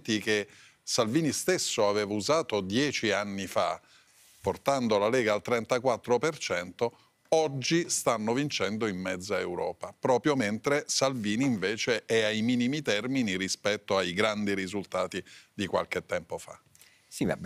che Salvini stesso aveva usato dieci anni fa, portando la Lega al 34%, oggi stanno vincendo in mezza Europa, proprio mentre Salvini invece è ai minimi termini rispetto ai grandi risultati di qualche tempo fa. Sì, ma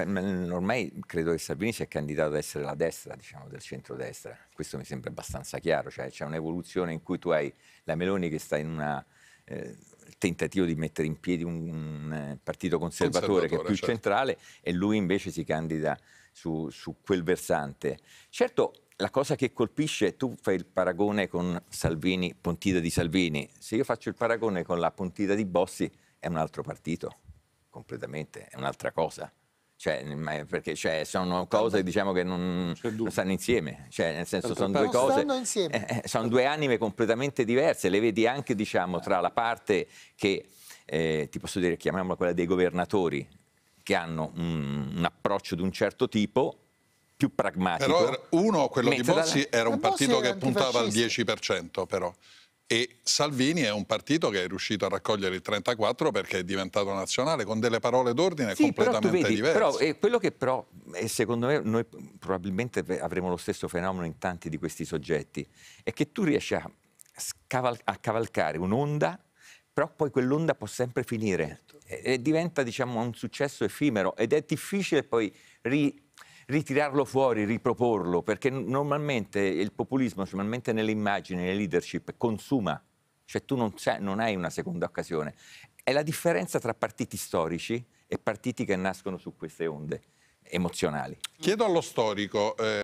ormai credo che Salvini sia candidato ad essere la destra, diciamo, del centrodestra. Questo mi sembra abbastanza chiaro, cioè c'è un'evoluzione in cui tu hai la Meloni che sta in una eh, il tentativo di mettere in piedi un, un eh, partito conservatore, conservatore, che è più certo. centrale e lui invece si candida su, su quel versante. Certo, la cosa che colpisce, tu fai il paragone con Salvini, Pontida di Salvini, se io faccio il paragone con la Pontida di Bossi è un altro partito, completamente, è un'altra cosa. Cioè, perché cioè, sono cose diciamo, che non, non, stanno insieme, cioè, nel senso sono due cose, eh, eh, sono due anime completamente diverse, le vedi anche diciamo, tra la parte che, eh, ti posso dire, chiamiamola quella dei governatori, che hanno un, un approccio di un certo tipo, più pragmatico. Però uno, quello di Bossi, dalla... era un partito che puntava al 10%, però e Salvini è un partito che è riuscito a raccogliere il 34 perché è diventato nazionale con delle parole d'ordine sì, completamente però vedi, diverse. Però, eh, quello che però, e eh, secondo me, noi probabilmente avremo lo stesso fenomeno in tanti di questi soggetti, è che tu riesci a, scaval- a cavalcare un'onda, però poi quell'onda può sempre finire certo. e, e diventa diciamo, un successo effimero ed è difficile poi ri- ritirarlo fuori, riproporlo, perché normalmente il populismo, normalmente nelle immagini, nelle leadership, consuma, cioè tu non, non hai una seconda occasione. È la differenza tra partiti storici e partiti che nascono su queste onde emozionali. Chiedo allo storico. Eh...